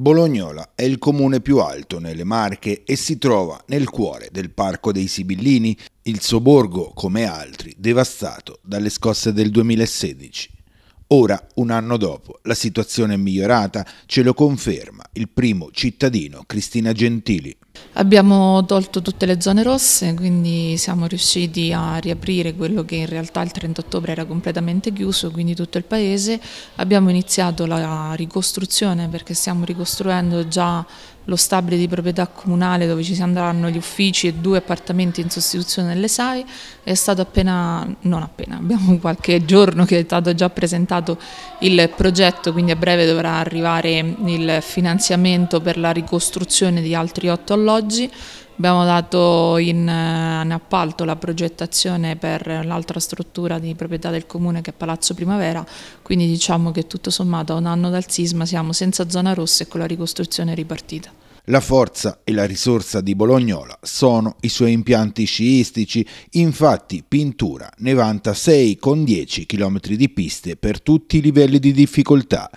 Bolognola è il comune più alto nelle Marche e si trova nel cuore del Parco dei Sibillini, il sobborgo, come altri, devastato dalle scosse del 2016. Ora, un anno dopo, la situazione è migliorata, ce lo conferma il primo cittadino Cristina Gentili. Abbiamo tolto tutte le zone rosse, quindi siamo riusciti a riaprire quello che in realtà il 30 ottobre era completamente chiuso, quindi tutto il paese. Abbiamo iniziato la ricostruzione perché stiamo ricostruendo già lo stabile di proprietà comunale dove ci si andranno gli uffici e due appartamenti in sostituzione delle SAI è stato appena, non appena, abbiamo qualche giorno che è stato già presentato il progetto, quindi a breve dovrà arrivare il finanziamento per la ricostruzione di altri otto alloggi Abbiamo dato in, eh, in appalto la progettazione per l'altra struttura di proprietà del comune che è Palazzo Primavera, quindi diciamo che tutto sommato a un anno dal sisma siamo senza zona rossa e con la ricostruzione ripartita. La forza e la risorsa di Bolognola sono i suoi impianti sciistici, infatti Pintura ne vanta 6 con 10 km di piste per tutti i livelli di difficoltà,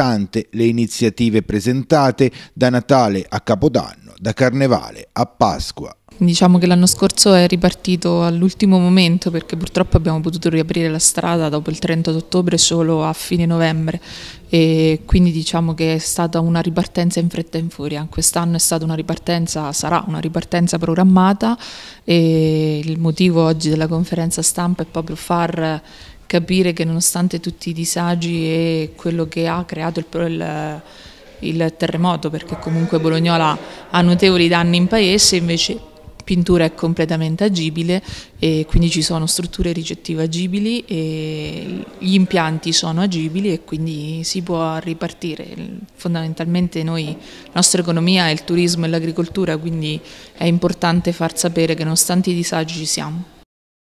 nonostante le iniziative presentate da Natale a Capodanno, da Carnevale a Pasqua. Diciamo che l'anno scorso è ripartito all'ultimo momento perché purtroppo abbiamo potuto riaprire la strada dopo il 30 ottobre solo a fine novembre e quindi diciamo che è stata una ripartenza in fretta e in furia. Quest'anno è stata una ripartenza, sarà una ripartenza programmata e il motivo oggi della conferenza stampa è proprio far capire che nonostante tutti i disagi e quello che ha creato il, il, il terremoto, perché comunque Bolognola ha notevoli danni in paese, invece pintura è completamente agibile e quindi ci sono strutture ricettive agibili e gli impianti sono agibili e quindi si può ripartire. Fondamentalmente noi, la nostra economia è il turismo e l'agricoltura, quindi è importante far sapere che nonostante i disagi ci siamo.